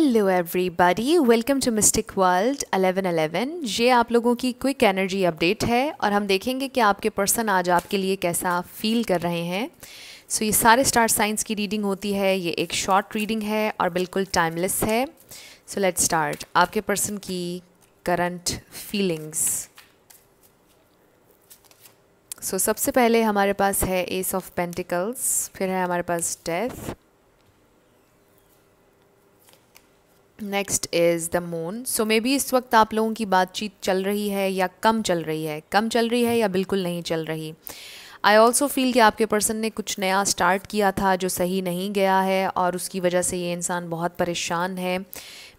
hello everybody welcome to mystic world 1111 ये आप लोगों की क्विक एनर्जी अपडेट है और हम देखेंगे कि आपके पर्सन आज आपके लिए कैसा फील कर रहे हैं सो so, ये सारे स्टार साइंस की रीडिंग होती है ये एक शॉर्ट रीडिंग है और बिल्कुल टाइमलेस है सो लेट स्टार्ट आपके पर्सन की करंट फीलिंग्स सो सबसे पहले हमारे पास है एस ऑफ पेंटिकल्स फिर है हमारे पास death next is the moon so may be इस वक्त आप लोगों की बातचीत चल रही है या कम चल रही है कम चल रही है या बिल्कुल नहीं चल रही आई ऑल्सो फील कि आपके पर्सन ने कुछ नया स्टार्ट किया था जो सही नहीं गया है और उसकी वजह से ये इंसान बहुत परेशान है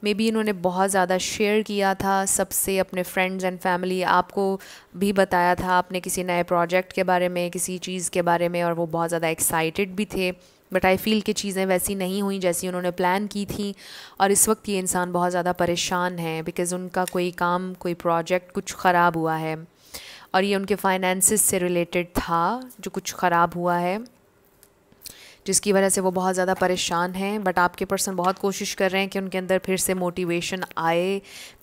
मे बी इन्होंने बहुत ज़्यादा शेयर किया था सबसे अपने फ्रेंड्स एंड फैमिली आपको भी बताया था आपने किसी नए प्रोजेक्ट के बारे में किसी चीज़ के बारे में और वो बहुत ज़्यादा एक्साइटेड भी थे बट आई फील कि चीज़ें वैसी नहीं हुई जैसी उन्होंने प्लान की थी और इस वक्त ये इंसान बहुत ज़्यादा परेशान है बिकॉज़ उनका कोई काम कोई प्रोजेक्ट कुछ ख़राब हुआ है और ये उनके फाइनेंसिस से रिलेटेड था जो कुछ ख़राब हुआ है जिसकी वजह से वो बहुत ज़्यादा परेशान हैं बट आपके पर्सन बहुत कोशिश कर रहे हैं कि उनके अंदर फिर से मोटिवेशन आए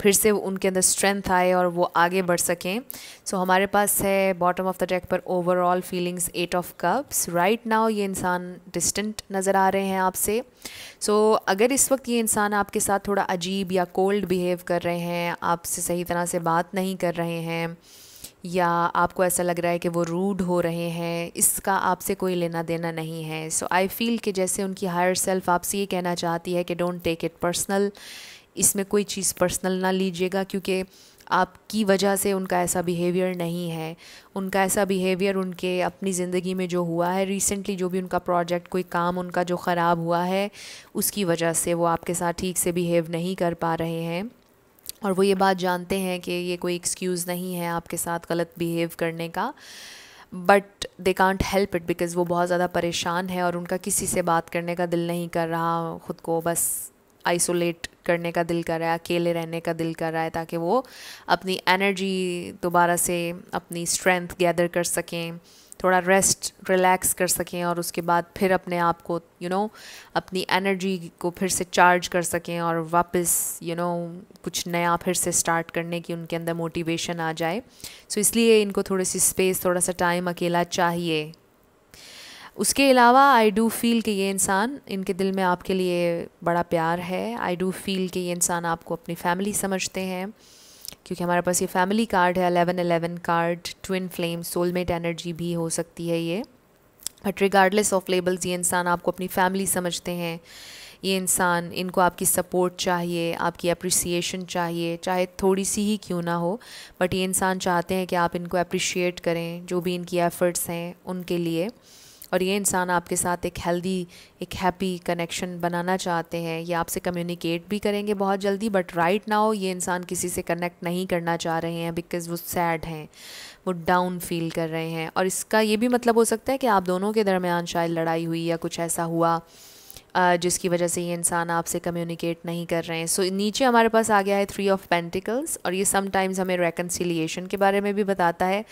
फिर से उनके अंदर स्ट्रेंथ आए और वो आगे बढ़ सकें सो so, हमारे पास है बॉटम ऑफ द डेक पर overall feelings eight of cups right now ये इंसान डिस्टेंट नज़र आ रहे हैं आपसे सो so, अगर इस वक्त ये इंसान आपके साथ थोड़ा अजीब या कोल्ड बिहेव कर रहे हैं आपसे सही तरह से बात नहीं कर रहे हैं या आपको ऐसा लग रहा है कि वो रूड हो रहे हैं इसका आपसे कोई लेना देना नहीं है सो आई फील कि जैसे उनकी हायर सेल्फ आपसे ये कहना चाहती है कि डोंट टेक इट पर्सनल इसमें कोई चीज़ पर्सनल ना लीजिएगा क्योंकि आपकी वजह से उनका ऐसा बिहेवियर नहीं है उनका ऐसा बिहेवियर उनके अपनी ज़िंदगी में जो हुआ है रिसेंटली जो भी उनका प्रोजेक्ट कोई काम उनका जो ख़राब हुआ है उसकी वजह से वो आपके साथ ठीक से बिहेव नहीं कर पा रहे हैं और वो ये बात जानते हैं कि ये कोई एक्सक्यूज़ नहीं है आपके साथ गलत बिहेव करने का but they can't help it because वो बहुत ज़्यादा परेशान है और उनका किसी से बात करने का दिल नहीं कर रहा ख़ुद को बस आइसोलेट करने का दिल कर रहा है अकेले रहने का दिल कर रहा है ताकि वो अपनी एनर्जी दोबारा से अपनी स्ट्रेंथ गैदर कर सकें थोड़ा रेस्ट रिलैक्स कर सकें और उसके बाद फिर अपने आप को यू नो अपनी एनर्जी को फिर से चार्ज कर सकें और वापस यू नो कुछ नया फिर से स्टार्ट करने की उनके अंदर मोटिवेशन आ जाए सो so, इसलिए इनको थोड़ी सी स्पेस थोड़ा सा टाइम अकेला चाहिए उसके अलावा आई डू फील कि ये इंसान इनके दिल में आपके लिए बड़ा प्यार है आई डू फील कि ये इंसान आपको अपनी फैमिली समझते हैं क्योंकि हमारे पास ये फैमिली कार्ड है eleven eleven card twin flame soulmate energy भी हो सकती है ये बट रिगार्डलेस ऑफ लेबल्स ये इंसान आपको अपनी फैमिली समझते हैं ये इंसान इनको आपकी सपोर्ट चाहिए आपकी अप्रिसिएशन चाहिए चाहे थोड़ी सी ही क्यों ना हो बट ये इंसान चाहते हैं कि आप इनको अप्रिशिएट करें जो भी इनकी एफ़र्ट्स हैं उनके लिए और ये इंसान आपके साथ एक हेल्दी एक हैप्पी कनेक्शन बनाना चाहते हैं ये आपसे कम्युनिकेट भी करेंगे बहुत जल्दी बट राइट नाउ ये इंसान किसी से कनेक्ट नहीं करना चाह रहे हैं बिकॉज़ वो सैड हैं वो डाउन फील कर रहे हैं और इसका ये भी मतलब हो सकता है कि आप दोनों के दरमियान शायद लड़ाई हुई या कुछ ऐसा हुआ जिसकी वजह से ये इंसान आपसे कम्युनिकेट नहीं कर रहे हैं सो so, नीचे हमारे पास आ गया है थ्री ऑफ पेंटिकल्स और ये समटाइम्स हमें रेकन्सिलियेशन के बारे में भी बताता है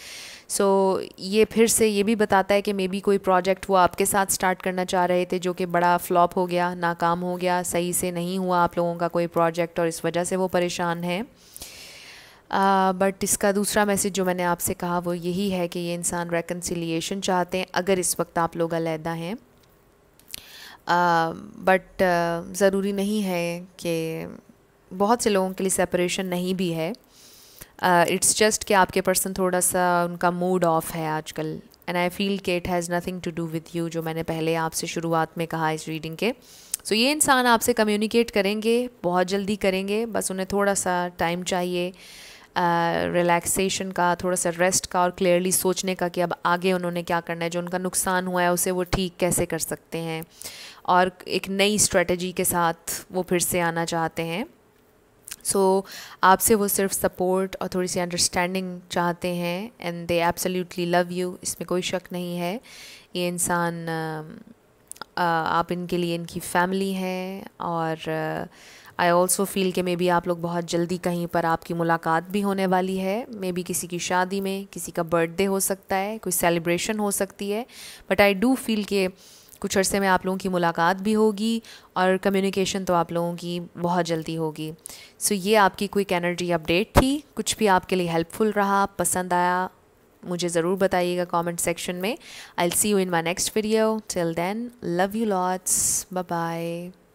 सो so, ये फिर से ये भी बताता है कि मे बी कोई प्रोजेक्ट वो आपके साथ स्टार्ट करना चाह रहे थे जो कि बड़ा फ्लॉप हो गया नाकाम हो गया सही से नहीं हुआ आप लोगों का कोई प्रोजेक्ट और इस वजह से वो परेशान हैं बट uh, इसका दूसरा मैसेज जो मैंने आपसे कहा वो यही है कि ये इंसान रेकन्सिलियेशन चाहते हैं अगर इस वक्त आप लोग अलहदा हैं बट um, uh, ज़रूरी नहीं है कि बहुत से लोगों के लिए सेपरेशन नहीं भी है इट्स uh, जस्ट कि आपके पर्सन थोड़ा सा उनका मूड ऑफ है आजकल एंड आई फील कि it has nothing to do with you जो मैंने पहले आपसे शुरुआत में कहा इस रीडिंग के सो so, ये इंसान आपसे कम्युनिकेट करेंगे बहुत जल्दी करेंगे बस उन्हें थोड़ा सा टाइम चाहिए रिलैक्सेशन का थोड़ा सा रेस्ट का और क्लियरली सोचने का कि अब आगे उन्होंने क्या करना है जो उनका नुकसान हुआ है उसे वो ठीक कैसे कर सकते हैं और एक नई स्ट्रेटजी के साथ वो फिर से आना चाहते हैं सो so, आपसे वो सिर्फ सपोर्ट और थोड़ी सी अंडरस्टैंडिंग चाहते हैं and they absolutely love you इसमें कोई शक नहीं है ये इंसान आप इनके लिए इनकी फैमिली हैं और आई ऑल्सो फील कि मे बी आप लोग बहुत जल्दी कहीं पर आपकी मुलाकात भी होने वाली है मे बी किसी की शादी में किसी का बर्थडे हो सकता है कोई सेलिब्रेशन हो सकती है बट आई डू फील के कुछ अरसे में आप लोगों की मुलाकात भी होगी और कम्युनिकेशन तो आप लोगों की बहुत जल्दी होगी सो so, ये आपकी क्विक एनर्जी अपडेट थी कुछ भी आपके लिए हेल्पफुल रहा पसंद आया मुझे ज़रूर बताइएगा कमेंट सेक्शन में I see you in my next video till then love you lots bye